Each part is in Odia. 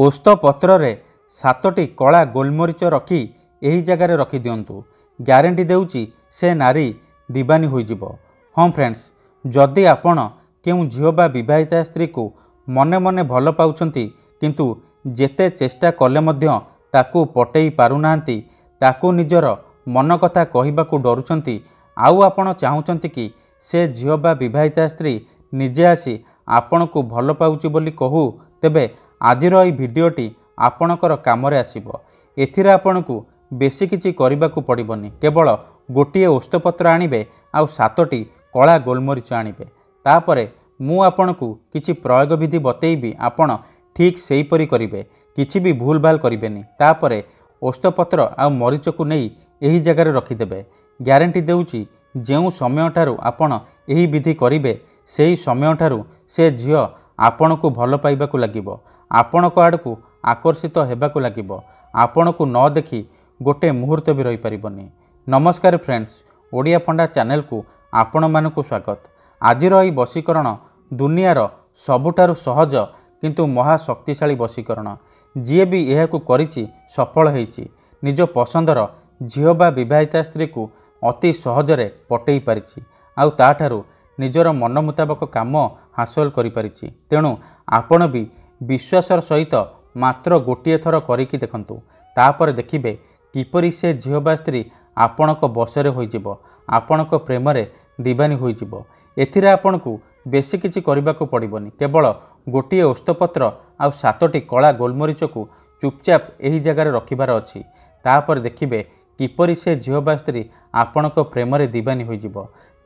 ଓସ୍ତପତ୍ରରେ ସାତଟି କଳା ଗୋଲମରିଚ ରଖି ଏହି ଜାଗାରେ ରଖିଦିଅନ୍ତୁ ଗ୍ୟାରେଣ୍ଟି ଦେଉଛି ସେ ନାରୀ ଦିବାନୀ ହୋଇଯିବ ହଁ ଫ୍ରେଣ୍ଡସ୍ ଯଦି ଆପଣ କେଉଁ ଝିଅ ବା ବିବାହିତା ସ୍ତ୍ରୀକୁ ମନେ ମନେ ଭଲ ପାଉଛନ୍ତି କିନ୍ତୁ ଯେତେ ଚେଷ୍ଟା କଲେ ମଧ୍ୟ ତାକୁ ପଟେଇ ପାରୁନାହାନ୍ତି ତାକୁ ନିଜର ମନ କଥା କହିବାକୁ ଡରୁଛନ୍ତି ଆଉ ଆପଣ ଚାହୁଁଛନ୍ତି କି ସେ ଝିଅ ବା ବିବାହିତା ସ୍ତ୍ରୀ ନିଜେ ଆସି ଆପଣଙ୍କୁ ଭଲ ପାଉଛି ବୋଲି କହୁ ତେବେ ଆଜିର ଏହି ଭିଡ଼ିଓଟି ଆପଣଙ୍କର କାମରେ ଆସିବ ଏଥିରେ ଆପଣଙ୍କୁ ବେଶୀ କିଛି କରିବାକୁ ପଡ଼ିବନି କେବଳ ଗୋଟିଏ ଔଷଧପତ୍ର ଆଣିବେ ଆଉ ସାତଟି କଳା ଗୋଲମରିଚ ଆଣିବେ ତାପରେ ମୁଁ ଆପଣଙ୍କୁ କିଛି ପ୍ରୟୋଗ ବିଧି ବତେଇବି ଆପଣ ଠିକ୍ ସେହିପରି କରିବେ କିଛି ବି ଭୁଲଭାଲ କରିବେନି ତାପରେ ଔଷଧପତ୍ର ଆଉ ମରିଚକୁ ନେଇ ଏହି ଜାଗାରେ ରଖିଦେବେ ଗ୍ୟାରେଣ୍ଟି ଦେଉଛି ଯେଉଁ ସମୟଠାରୁ ଆପଣ ଏହି ବିଧି କରିବେ ସେହି ସମୟଠାରୁ ସେ ଝିଅ ଆପଣଙ୍କୁ ଭଲ ପାଇବାକୁ ଲାଗିବ ଆପଣଙ୍କ ଆଡ଼କୁ ଆକର୍ଷିତ ହେବାକୁ ଲାଗିବ ଆପଣଙ୍କୁ ନ ଦେଖି ଗୋଟିଏ ମୁହୂର୍ତ୍ତ ବି ରହିପାରିବନି ନମସ୍କାର ଫ୍ରେଣ୍ଡସ୍ ଓଡ଼ିଆ ପଣ୍ଡା ଚ୍ୟାନେଲକୁ ଆପଣମାନଙ୍କୁ ସ୍ୱାଗତ ଆଜିର ଏହି ବଶୀକରଣ ଦୁନିଆର ସବୁଠାରୁ ସହଜ କିନ୍ତୁ ମହାଶକ୍ତିଶାଳୀ ବଶୀକରଣ ଯିଏ ବି ଏହାକୁ କରିଛି ସଫଳ ହୋଇଛି ନିଜ ପସନ୍ଦର ଝିଅ ବା ବିବାହିତା ସ୍ତ୍ରୀକୁ ଅତି ସହଜରେ ପଟେଇ ପାରିଛି ଆଉ ତାଠାରୁ ନିଜର ମନ ମୁତାବକ କାମ ହାସଲ କରିପାରିଛି ତେଣୁ ଆପଣ ବି ବିଶ୍ୱାସର ସହିତ ମାତ୍ର ଗୋଟିଏ ଥର କରିକି ଦେଖନ୍ତୁ ତାପରେ ଦେଖିବେ କିପରି ସେ ଝିଅ ବା ସ୍ତ୍ରୀ ଆପଣଙ୍କ ବସରେ ହୋଇଯିବ ଆପଣଙ୍କ ପ୍ରେମରେ ଦିବାନୀ ହୋଇଯିବ ଏଥିରେ ଆପଣଙ୍କୁ ବେଶୀ କିଛି କରିବାକୁ ପଡ଼ିବନି କେବଳ ଗୋଟିଏ ଓସ୍ତପତ୍ର ଆଉ ସାତଟି କଳା ଗୋଲମରିଚକୁ ଚୁପଚାପ ଏହି ଜାଗାରେ ରଖିବାର ଅଛି ତାପରେ ଦେଖିବେ କିପରି ସେ ଝିଅ ବା ସ୍ତ୍ରୀ ଆପଣଙ୍କ ପ୍ରେମରେ ଦିବାନୀ ହୋଇଯିବ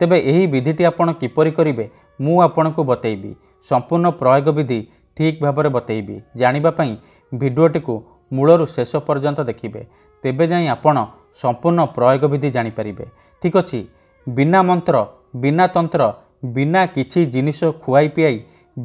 ତେବେ ଏହି ବିଧିଟି ଆପଣ କିପରି କରିବେ ମୁଁ ଆପଣଙ୍କୁ ବତେଇବି ସମ୍ପୂର୍ଣ୍ଣ ପ୍ରୟୋଗ ବିଧି ଠିକ୍ ଭାବରେ ବତେଇବି ଜାଣିବା ପାଇଁ ଭିଡ଼ିଓଟିକୁ ମୂଳରୁ ଶେଷ ପର୍ଯ୍ୟନ୍ତ ଦେଖିବେ ତେବେ ଯାଇ ଆପଣ ସମ୍ପୂର୍ଣ୍ଣ ପ୍ରୟୋଗ ବିଧି ଜାଣିପାରିବେ ଠିକ୍ ଅଛି ବିନା ମନ୍ତ୍ର ବିନା ତନ୍ତ୍ର ବିନା କିଛି ଜିନିଷ ଖୁଆଇ ପିଆଇ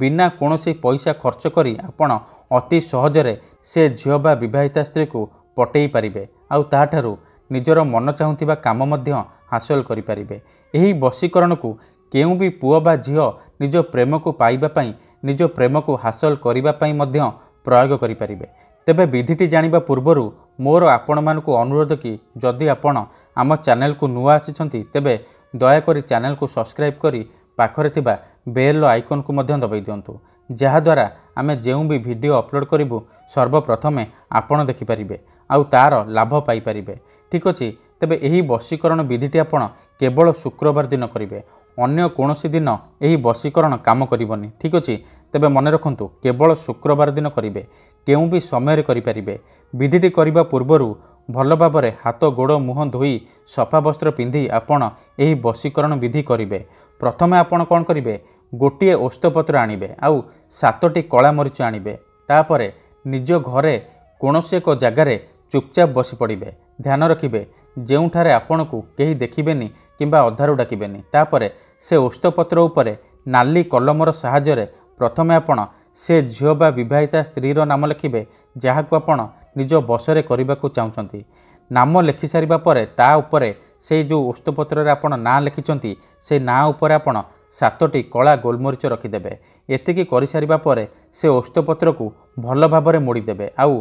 ବିନା କୌଣସି ପଇସା ଖର୍ଚ୍ଚ କରି ଆପଣ ଅତି ସହଜରେ ସେ ଝିଅ ବା ବିବାହିତା ସ୍ତ୍ରୀକୁ ପଟେଇ ପାରିବେ ଆଉ ତାହାଠାରୁ ନିଜର ମନ ଚାହୁଁଥିବା କାମ ମଧ୍ୟ ହାସଲ କରିପାରିବେ ଏହି ବଶୀକରଣକୁ କେଉଁ ବି ପୁଅ ବା ଝିଅ ନିଜ ପ୍ରେମକୁ ପାଇବା ପାଇଁ ନିଜ ପ୍ରେମକୁ ହାସଲ କରିବା ପାଇଁ ମଧ୍ୟ ପ୍ରୟୋଗ କରିପାରିବେ ତେବେ ବିଧିଟି ଜାଣିବା ପୂର୍ବରୁ ମୋର ଆପଣମାନଙ୍କୁ ଅନୁରୋଧ କି ଯଦି ଆପଣ ଆମ ଚ୍ୟାନେଲକୁ ନୂଆ ଆସିଛନ୍ତି ତେବେ ଦୟାକରି ଚ୍ୟାନେଲକୁ ସବସ୍କ୍ରାଇବ୍ କରି ପାଖରେ ଥିବା ବେଲ୍ର ଆଇକନ୍କୁ ମଧ୍ୟ ଦବାଇ ଦିଅନ୍ତୁ ଯାହାଦ୍ୱାରା ଆମେ ଯେଉଁ ବି ଭିଡ଼ିଓ ଅପଲୋଡ଼ କରିବୁ ସର୍ବପ୍ରଥମେ ଆପଣ ଦେଖିପାରିବେ ଆଉ ତା'ର ଲାଭ ପାଇପାରିବେ ଠିକ୍ ଅଛି ତେବେ ଏହି ବଶୀକରଣ ବିଧିଟି ଆପଣ କେବଳ ଶୁକ୍ରବାର ଦିନ କରିବେ ଅନ୍ୟ କୌଣସି ଦିନ ଏହି ବଶୀକରଣ କାମ କରିବନି ଠିକ୍ ଅଛି ତେବେ ମନେ ରଖନ୍ତୁ କେବଳ ଶୁକ୍ରବାର ଦିନ କରିବେ କେଉଁ ବି ସମୟରେ କରିପାରିବେ ବିଧିଟି କରିବା ପୂର୍ବରୁ ଭଲ ଭାବରେ ହାତ ଗୋଡ଼ ମୁହଁ ଧୋଇ ସଫା ବସ୍ତ୍ର ପିନ୍ଧି ଆପଣ ଏହି ବଶୀକରଣ ବିଧି କରିବେ ପ୍ରଥମେ ଆପଣ କ'ଣ କରିବେ ଗୋଟିଏ ଓସ୍ତପତ୍ର ଆଣିବେ ଆଉ ସାତଟି କଳାମରିଚ ଆଣିବେ ତାପରେ ନିଜ ଘରେ କୌଣସି ଏକ ଜାଗାରେ ଚୁପଚାପ ବସି ପଡ଼ିବେ ଧ୍ୟାନ ରଖିବେ ଯେଉଁଠାରେ ଆପଣଙ୍କୁ କେହି ଦେଖିବେନି କିମ୍ବା ଅଧାରୁ ଡାକିବେନି ତାପରେ ସେ ଓସ୍ତପତ୍ର ଉପରେ ନାଲି କଲମର ସାହାଯ୍ୟରେ ପ୍ରଥମେ ଆପଣ ସେ ଝିଅ ବା ବିବାହିତା ସ୍ତ୍ରୀର ନାମ ଲେଖିବେ ଯାହାକୁ ଆପଣ ନିଜ ବସରେ କରିବାକୁ ଚାହୁଁଛନ୍ତି ନାମ ଲେଖିସାରିବା ପରେ ତା ଉପରେ ସେଇ ଯେଉଁ ଓସ୍ତପତ୍ରରେ ଆପଣ ନାଁ ଲେଖିଛନ୍ତି ସେ ନାଁ ଉପରେ ଆପଣ ସାତଟି କଳା ଗୋଲମରିଚ ରଖିଦେବେ ଏତିକି କରିସାରିବା ପରେ ସେ ଓସ୍ତପତ୍ରକୁ ଭଲ ଭାବରେ ମୋଡ଼ିଦେବେ ଆଉ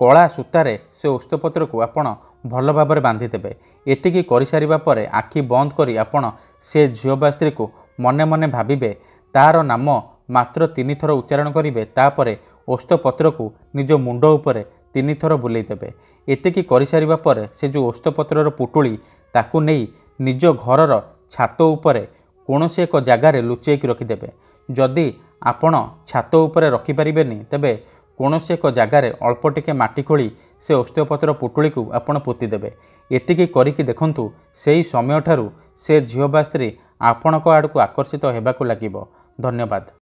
କଳା ସୂତାରେ ସେ ଓସ୍ତପତ୍ରକୁ ଆପଣ ଭଲ ଭାବରେ ବାନ୍ଧିଦେବେ ଏତିକି କରିସାରିବା ପରେ ଆଖି ବନ୍ଦ କରି ଆପଣ ସେ ଝିଅ ବା ସ୍ତ୍ରୀକୁ ମନେ ମନେ ଭାବିବେ ତାହାର ନାମ ମାତ୍ର ତିନିଥର ଉଚ୍ଚାରଣ କରିବେ ତାପରେ ଓସ୍ତପତ୍ରକୁ ନିଜ ମୁଣ୍ଡ ଉପରେ ତିନିଥର ବୁଲେଇଦେବେ ଏତିକି କରିସାରିବା ପରେ ସେ ଯେଉଁ ଓସ୍ତପତ୍ରର ପୁଟୁଳି ତାକୁ ନେଇ ନିଜ ଘରର ଛାତ ଉପରେ କୌଣସି ଏକ ଜାଗାରେ ଲୁଚେଇକି ରଖିଦେବେ ଯଦି ଆପଣ ଛାତ ଉପରେ ରଖିପାରିବେନି ତେବେ କୌଣସି ଏକ ଜାଗାରେ ଅଳ୍ପ ଟିକେ ମାଟି ଖୋଳି ସେ ଅସ୍ତ୍ୟପତ୍ର ପୁଟୁଳିକୁ ଆପଣ ପୋତିଦେବେ ଏତିକି କରିକି ଦେଖନ୍ତୁ ସେହି ସମୟଠାରୁ ସେ ଝିଅ ବା ସ୍ତ୍ରୀ ଆପଣଙ୍କ ଆଡ଼କୁ ଆକର୍ଷିତ ହେବାକୁ ଲାଗିବ ଧନ୍ୟବାଦ